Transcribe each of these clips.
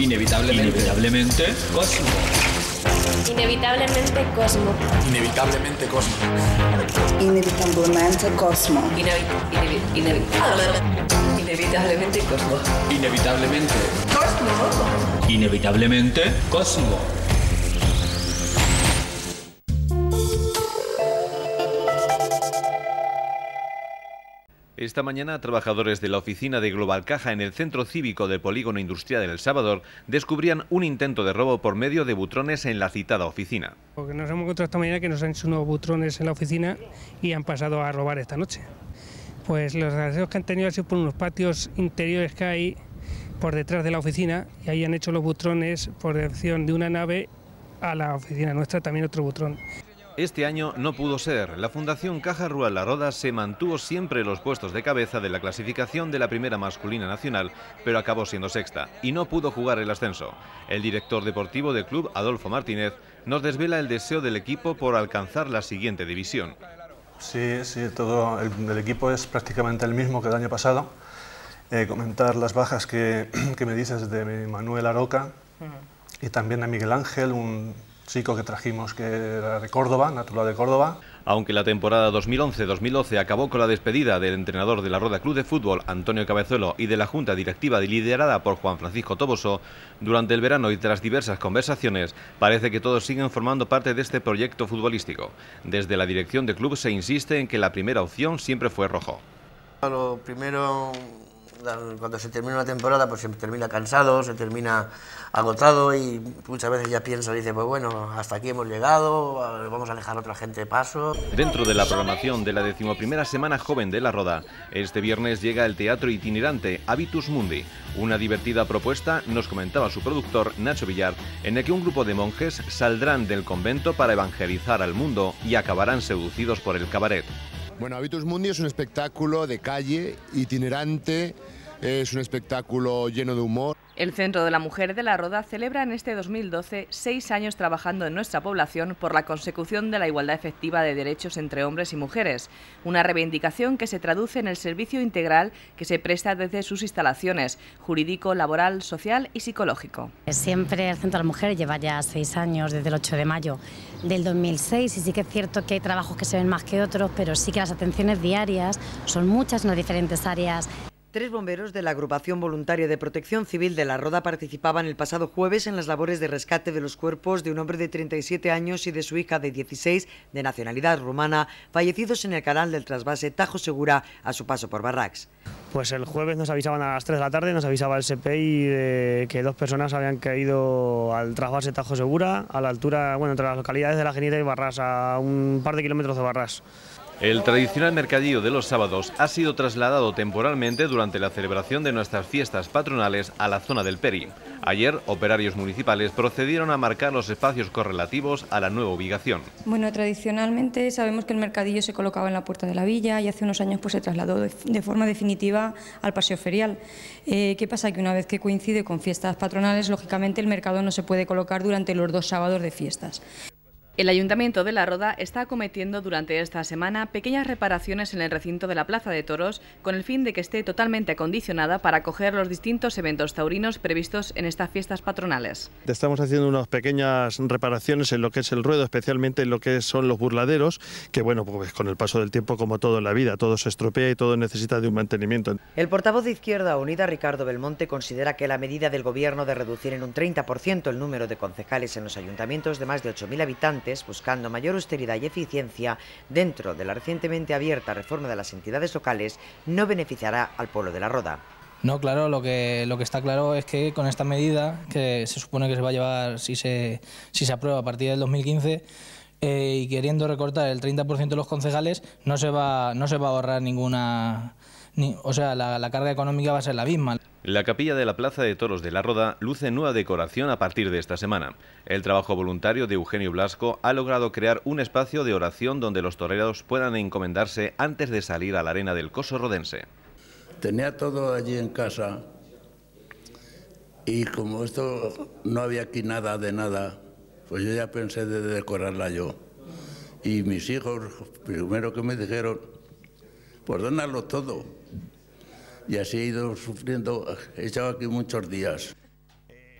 Inevitablemente. Cosmo. Inevitablemente Cosmo. Inevitablemente Cosmo. Inevitablemente Cosmo. Inevitablemente Cosmo. Inevitablemente. Cosmo. Inevitablemente Cosmo. Esta mañana, trabajadores de la oficina de Global Caja en el centro cívico del Polígono Industrial del Salvador descubrían un intento de robo por medio de butrones en la citada oficina. Porque nos hemos encontrado esta mañana que nos han hecho unos butrones en la oficina y han pasado a robar esta noche. Pues los deseos que han tenido han sido por unos patios interiores que hay por detrás de la oficina y ahí han hecho los butrones por dirección de una nave a la oficina nuestra, también otro butrón este año no pudo ser. La Fundación Caja Rural La Roda se mantuvo siempre en los puestos de cabeza de la clasificación de la primera masculina nacional, pero acabó siendo sexta y no pudo jugar el ascenso. El director deportivo del club, Adolfo Martínez, nos desvela el deseo del equipo por alcanzar la siguiente división. Sí, sí, todo el, equipo es prácticamente el mismo que el año pasado. Eh, comentar las bajas que, me dices de Manuel Aroca y también de Miguel Ángel, un chico que trajimos que era de Córdoba, natural de Córdoba. Aunque la temporada 2011-2012 acabó con la despedida del entrenador de la Roda Club de Fútbol, Antonio Cabezuelo, y de la junta directiva liderada por Juan Francisco Toboso, durante el verano y tras diversas conversaciones, parece que todos siguen formando parte de este proyecto futbolístico. Desde la dirección de club se insiste en que la primera opción siempre fue rojo. Lo primero cuando se termina una temporada, pues se termina cansado, se termina agotado y muchas veces ya piensa y dice, pues bueno, hasta aquí hemos llegado, vamos a dejar a otra gente de paso. Dentro de la programación de la decimoprimera Semana Joven de La Roda, este viernes llega el teatro itinerante Habitus Mundi, una divertida propuesta, nos comentaba su productor Nacho Villar, en el que un grupo de monjes saldrán del convento para evangelizar al mundo y acabarán seducidos por el cabaret. Bueno, Habitus Mundi es un espectáculo de calle, itinerante, es un espectáculo lleno de humor. El Centro de la Mujer de la Roda celebra en este 2012 seis años trabajando en nuestra población por la consecución de la igualdad efectiva de derechos entre hombres y mujeres, una reivindicación que se traduce en el servicio integral que se presta desde sus instalaciones, jurídico, laboral, social y psicológico. Siempre el Centro de la Mujer lleva ya seis años, desde el 8 de mayo del 2006, y sí que es cierto que hay trabajos que se ven más que otros, pero sí que las atenciones diarias son muchas en las diferentes áreas Tres bomberos de la Agrupación Voluntaria de Protección Civil de La Roda participaban el pasado jueves en las labores de rescate de los cuerpos de un hombre de 37 años y de su hija de 16, de nacionalidad rumana, fallecidos en el canal del trasvase Tajo Segura a su paso por Barrax. Pues el jueves nos avisaban a las 3 de la tarde, nos avisaba el CPI de que dos personas habían caído al trasvase Tajo Segura, a la altura, bueno, entre las localidades de La Genita y Barras, a un par de kilómetros de Barras. El tradicional mercadillo de los sábados ha sido trasladado temporalmente durante la celebración de nuestras fiestas patronales a la zona del Peri. Ayer, operarios municipales procedieron a marcar los espacios correlativos a la nueva ubicación. Bueno, tradicionalmente sabemos que el mercadillo se colocaba en la puerta de la villa y hace unos años pues, se trasladó de, forma definitiva al paseo ferial. Eh, ¿Qué pasa? Que una vez que coincide con fiestas patronales, lógicamente el mercado no se puede colocar durante los dos sábados de fiestas. El Ayuntamiento de La Roda está acometiendo durante esta semana pequeñas reparaciones en el recinto de la Plaza de Toros con el fin de que esté totalmente acondicionada para acoger los distintos eventos taurinos previstos en estas fiestas patronales. Estamos haciendo unas pequeñas reparaciones en lo que es el ruedo, especialmente en lo que son los burladeros, que bueno, pues con el paso del tiempo, como todo en la vida, todo se estropea y todo necesita de un mantenimiento. El portavoz de Izquierda Unida, Ricardo Belmonte, considera que la medida del Gobierno de reducir en un 30% el número de concejales en los ayuntamientos de más de 8.000 habitantes buscando mayor austeridad y eficiencia dentro de la recientemente abierta reforma de las entidades locales, no beneficiará al pueblo de La Roda. No, claro, lo que, lo que está claro es que con esta medida, que se supone que se va a llevar si se, si se aprueba a partir del 2015, eh, y queriendo recortar el 30% de los concejales, no se va, no se va a ahorrar ninguna... o sea, la carga económica va a ser la misma. La capilla de la Plaza de Toros de la Roda luce nueva decoración a partir de esta semana. El trabajo voluntario de Eugenio Blasco ha logrado crear un espacio de oración donde los toreros puedan encomendarse antes de salir a la arena del coso rodense. Tenía todo allí en casa y como esto no había aquí nada de nada, pues yo ya pensé de decorarla yo. Y mis hijos, primero que me dijeron, pues donarlo todo y así he ido sufriendo, he estado aquí muchos días.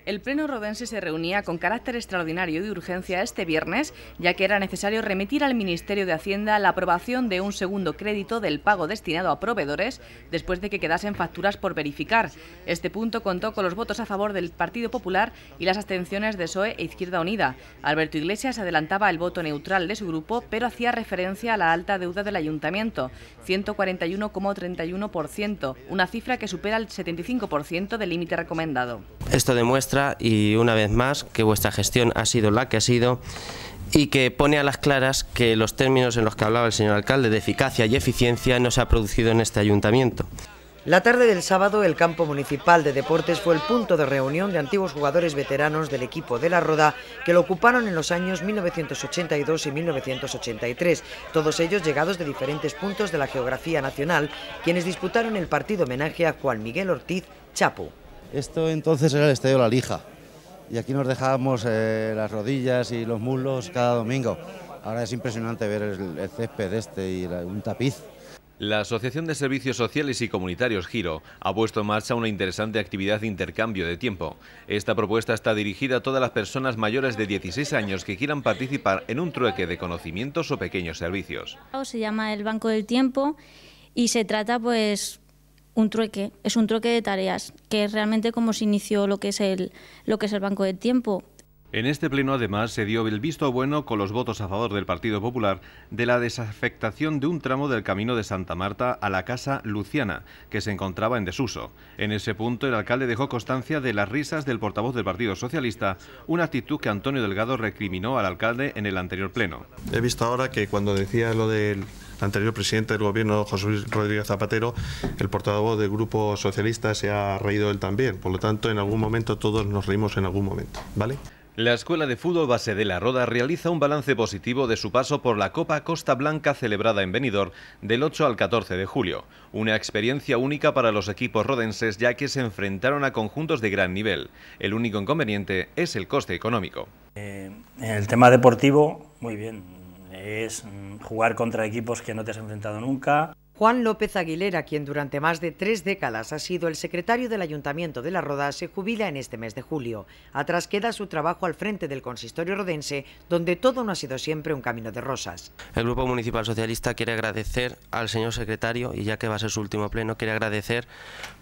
El Pleno Rodense se reunía con carácter extraordinario de urgencia este viernes, ya que era necesario remitir al Ministerio de Hacienda la aprobación de un segundo crédito del pago destinado a proveedores después de que quedasen facturas por verificar. Este punto contó con los votos a favor del Partido Popular y las abstenciones de SOE e Izquierda Unida. Alberto Iglesias adelantaba el voto neutral de su grupo, pero hacía referencia a la alta deuda del ayuntamiento, 141,31%, una cifra que supera el 75% del límite recomendado. Esto demuestra y una vez más que vuestra gestión ha sido la que ha sido y que pone a las claras que los términos en los que hablaba el señor alcalde de eficacia y eficiencia no se ha producido en este ayuntamiento. La tarde del sábado, el campo municipal de deportes fue el punto de reunión de antiguos jugadores veteranos del equipo de la Roda que lo ocuparon en los años 1982 y 1983, todos ellos llegados de diferentes puntos de la geografía nacional, quienes disputaron el partido homenaje a Juan Miguel Ortiz Chapu. Esto entonces era el Estadio La Lija y aquí nos dejábamos eh, las rodillas y los muslos cada domingo. Ahora es impresionante ver el, césped este y un tapiz. La Asociación de Servicios Sociales y Comunitarios Giro ha puesto en marcha una interesante actividad de intercambio de tiempo. Esta propuesta está dirigida a todas las personas mayores de 16 años que quieran participar en un trueque de conocimientos o pequeños servicios. Se llama el Banco del Tiempo y se trata pues un trueque, es un trueque de tareas, que es realmente como se inició lo que es el, lo que es el banco de tiempo. En este pleno, además, se dio el visto bueno con los votos a favor del Partido Popular de la desafectación de un tramo del camino de Santa Marta a la Casa Luciana, que se encontraba en desuso. En ese punto, el alcalde dejó constancia de las risas del portavoz del Partido Socialista, una actitud que Antonio Delgado recriminó al alcalde en el anterior pleno. He visto ahora que cuando decía lo del anterior presidente del gobierno, José Luis Rodríguez Zapatero, el portavoz del Grupo Socialista se ha reído él también. Por lo tanto, en algún momento todos nos reímos en algún momento, ¿vale? La Escuela de Fútbol Base de la Roda realiza un balance positivo de su paso por la Copa Costa Blanca celebrada en Benidorm del 8 al 14 de julio. Una experiencia única para los equipos rodenses ya que se enfrentaron a conjuntos de gran nivel. El único inconveniente es el coste económico. Eh, en el tema deportivo, muy bien. Es mm, jugar contra equipos que no te has enfrentado nunca, Juan López Aguilera, quien durante más de tres décadas ha sido el secretario del Ayuntamiento de La Roda, se jubila en este mes de julio. Atrás queda su trabajo al frente del consistorio rodense, donde todo no ha sido siempre un camino de rosas. El Grupo Municipal Socialista quiere agradecer al señor secretario, y ya que va a ser su último pleno, quiere agradecer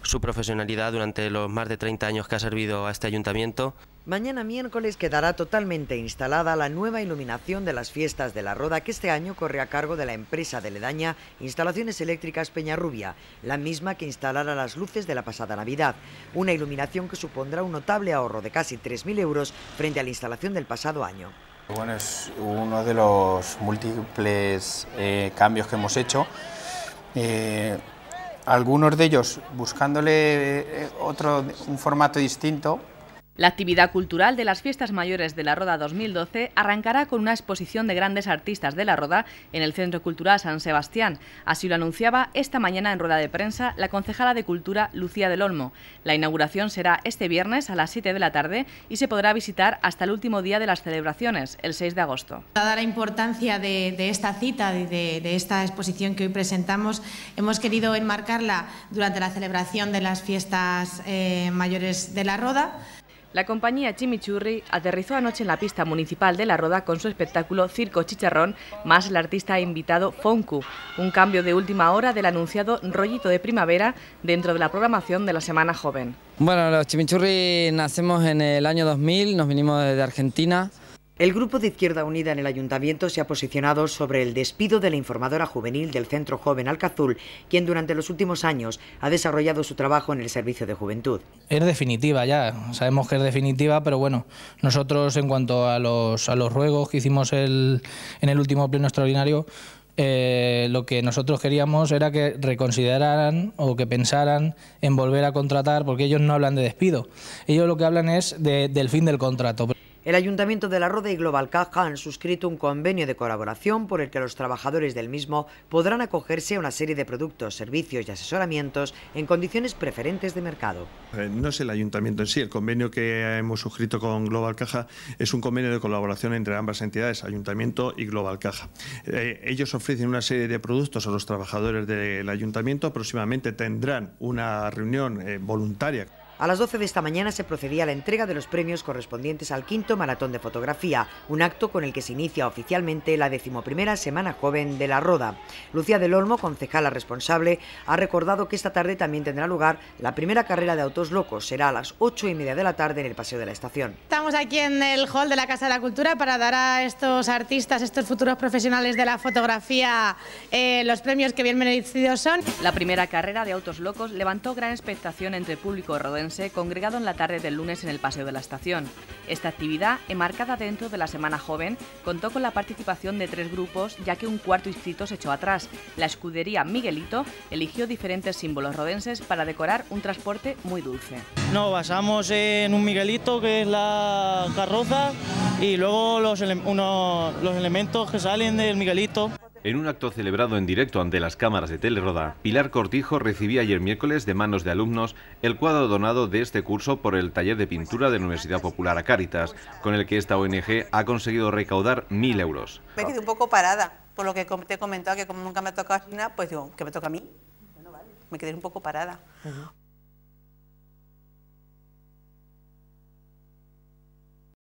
su profesionalidad durante los más de 30 años que ha servido a este ayuntamiento. Mañana miércoles quedará totalmente instalada la nueva iluminación de las fiestas de la Roda que este año corre a cargo de la empresa de Ledaña Instalaciones Eléctricas Peñarrubia, la misma que instalará las luces de la pasada Navidad. Una iluminación que supondrá un notable ahorro de casi 3.000 euros frente a la instalación del pasado año. Bueno, es uno de los múltiples eh, cambios que hemos hecho. Eh, algunos de ellos buscándole eh, otro, un formato distinto la actividad cultural de las fiestas mayores de la Roda 2012 arrancará con una exposición de grandes artistas de la Roda en el Centro Cultural San Sebastián. Así lo anunciaba esta mañana en rueda de prensa la concejala de Cultura Lucía del Olmo. La inauguración será este viernes a las 7 de la tarde y se podrá visitar hasta el último día de las celebraciones, el 6 de agosto. Dada la importancia de, esta cita, de, de esta exposición que hoy presentamos, hemos querido enmarcarla durante la celebración de las fiestas eh, mayores de la Roda. La compañía Chimichurri aterrizó anoche en la pista municipal de La Roda con su espectáculo Circo Chicharrón, más el artista invitado Fonku, un cambio de última hora del anunciado rollito de primavera dentro de la programación de la Semana Joven. Bueno, los Chimichurri nacemos en el año 2000, nos vinimos desde Argentina. El Grupo de Izquierda Unida en el Ayuntamiento se ha posicionado sobre el despido de la informadora juvenil del Centro Joven Alcazul, quien durante los últimos años ha desarrollado su trabajo en el Servicio de Juventud. Es definitiva ya, sabemos que es definitiva, pero bueno, nosotros en cuanto a los, ruegos que hicimos en el último pleno extraordinario, eh, lo que nosotros queríamos era que reconsideraran o que pensaran en volver a contratar, porque ellos no hablan de despido, ellos lo que hablan es del fin del contrato. El Ayuntamiento de La Roda y Global Caja han suscrito un convenio de colaboración por el que los trabajadores del mismo podrán acogerse a una serie de productos, servicios y asesoramientos en condiciones preferentes de mercado. Eh, no es el Ayuntamiento en sí, el convenio que hemos suscrito con Global Caja es un convenio de colaboración entre ambas entidades, Ayuntamiento y Global Caja. Eh, ellos ofrecen una serie de productos a los trabajadores del Ayuntamiento, próximamente tendrán una reunión eh, voluntaria. A las 12 de esta mañana se procedía a la entrega de los premios correspondientes al quinto Maratón de Fotografía, un acto con el que se inicia oficialmente la decimoprimera Semana Joven de la Roda. Lucía del Olmo, concejala responsable, ha recordado que esta tarde también tendrá lugar la primera carrera de autos locos. Será a las 8 y media de la tarde en el Paseo de la Estación. Estamos aquí en el hall de la Casa de la Cultura para dar a estos artistas, estos futuros profesionales de la fotografía, eh, los premios que bien merecidos son. La primera carrera de autos locos levantó gran expectación entre el público rodense congregado en la tarde del lunes en el Paseo de la Estación. Esta actividad, enmarcada dentro de la Semana Joven, contó con la participación de tres grupos, ya que un cuarto inscrito se echó atrás. La escudería Miguelito eligió diferentes símbolos rodenses para decorar un transporte muy dulce. Nos basamos en un Miguelito, que es la carroza, y luego los, los elementos que salen del Miguelito. En un acto celebrado en directo ante las cámaras de Teleroda, Pilar Cortijo recibía ayer miércoles de manos de alumnos el cuadro donado de este curso por el taller de pintura de la Universidad Popular a Cáritas, con el que esta ONG ha conseguido recaudar mil euros. Me quedé un poco parada, por lo que te he comentado, que como nunca me ha tocado nada, pues digo, que me toca a mí. Bueno, vale. Me quedé un poco parada.